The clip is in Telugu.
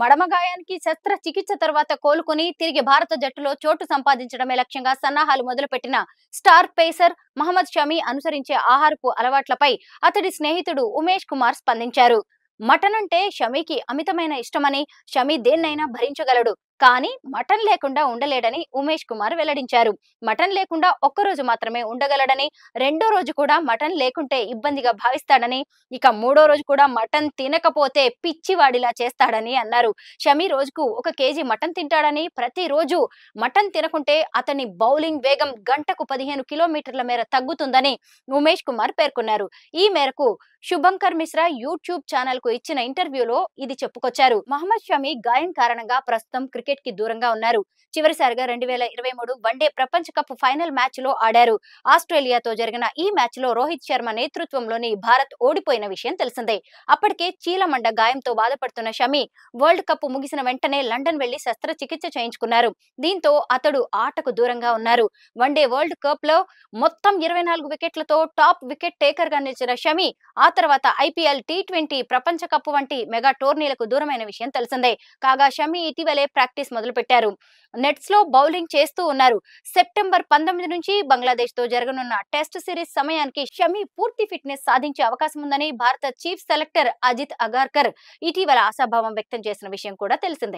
మడమగాయానికి శస్త్ర శస్త్రచికిత్స తర్వాత కోలుకుని తిరిగి భారత జట్టులో చోటు సంపాదించడమే లక్ష్యంగా సన్నాహాలు మొదలుపెట్టిన స్టార్ పేసర్ మహమ్మద్ షమీ అనుసరించే ఆహారపు అలవాట్లపై అతడి స్నేహితుడు ఉమేష్ కుమార్ స్పందించారు మటన్ అంటే షమీకి అమితమైన ఇష్టమని షమీ దేన్నైనా భరించగలడు కానీ మటన్ లేకుండా ఉండలేడని ఉమేష్ కుమార్ వెల్లడించారు మటన్ లేకుండా ఒక్కరోజు మాత్రమే ఉండగలడని రెండో రోజు కూడా మటన్ లేకుంటే ఇబ్బందిగా భావిస్తాడని ఇక మూడో రోజు కూడా మటన్ తినకపోతే పిచ్చివాడిలా చేస్తాడని అన్నారు షమీ రోజుకు ఒక కేజీ మటన్ తింటాడని ప్రతిరోజు మటన్ తినకుంటే అతని బౌలింగ్ వేగం గంటకు పదిహేను కిలోమీటర్ల మేర తగ్గుతుందని ఉమేష్ కుమార్ పేర్కొన్నారు ఈ మేరకు శుభంకర్ మిశ్రా యూట్యూబ్ ఛానల్ కు ఇచ్చిన ఇంటర్వ్యూలో ఇది చెప్పుకొచ్చారు మహమ్మద్ షమీ గాయం కారణంగా ప్రస్తుతం క్రికెట్ వికెట్ కి దూరంగా ఉన్నారు చివరిసారిగా రెండు వేల ఇరవై మూడు వన్డే ప్రపంచ కప్ ఫైనల్ మ్యాచ్ లో ఆడారు ఆస్ట్రేలియాతో జరిగిన ఈ మ్యాచ్ లో రోహిత్ శర్మ నేతృత్వంలోని భారత్ ఓడిపోయిన విషయం తెలిసిందే అప్పటికే చీలమండ గాయంతో బాధపడుతున్న షమి వరల్డ్ కప్ ముగిసిన వెంటనే లండన్ వెళ్లి శస్త్రచికిత్స చేయించుకున్నారు దీంతో అతడు ఆటకు దూరంగా ఉన్నారు వన్డే వరల్డ్ కప్ లో మొత్తం ఇరవై నాలుగు వికెట్లతో టాప్ వికెట్ టేకర్ గా నిలిచిన షమి ఆ తర్వాత ఐపీఎల్ టీ ట్వంటీ ప్రపంచ కప్ వంటి మెగా టోర్నీలకు దూరమైన విషయం తెలిసిందే కాగా షమి ఇటీవలే ప్రాక్టీస్ ప్రాక్టీస్ నెట్స్ లో బౌలింగ్ చేస్తూ ఉన్నారు సెప్టెంబర్ పంతొమ్మిది నుంచి బంగ్లాదేశ్ తో జరగనున్న టెస్ట్ సిరీస్ సమయానికి షమి పూర్తి ఫిట్నెస్ సాధించే అవకాశం ఉందని భారత చీఫ్ సెలెక్టర్ అజిత్ అగార్కర్ ఇటీవల ఆశాభావం వ్యక్తం చేసిన విషయం కూడా తెలిసిందే